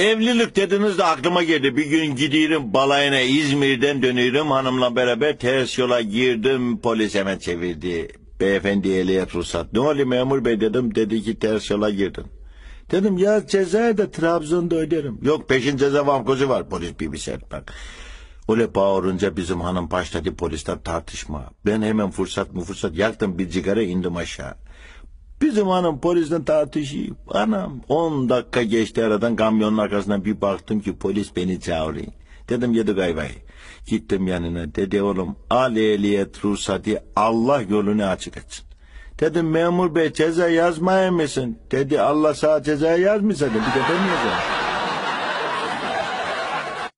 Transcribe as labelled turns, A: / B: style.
A: Evlilik dediniz de aklıma geldi. Bir gün gidiyorum balayına İzmir'den dönüyorum hanımla beraber ters yola girdim polis hemen çevirdi. Beyefendi eliye ruhsat. Ne oluyor memur bey dedim dedi ki ters yola girdin. Dedim ya cezayı da Trabzon'da öderim. Yok peşin ceza vamkozu var polis bir bir sertmek. Öyle bağırınca bizim hanım başladı polisten tartışma. Ben hemen fırsat mı fırsat yaktım bir cigara indim aşağı. Bizim hanım polisle tartışıyor. Anam 10 dakika geçti aradan kamyonun arkasından bir baktım ki polis beni çağırıyor. Dedim yedi gayvay. Gittim yanına dedi oğlum al ehliyet ruhsatı Allah yolunu açık etsin. Dedim memur bey ceza yazmaya mısın? Dedi Allah sağ ceza yazmışsa dedi. Bir de ben yazarım.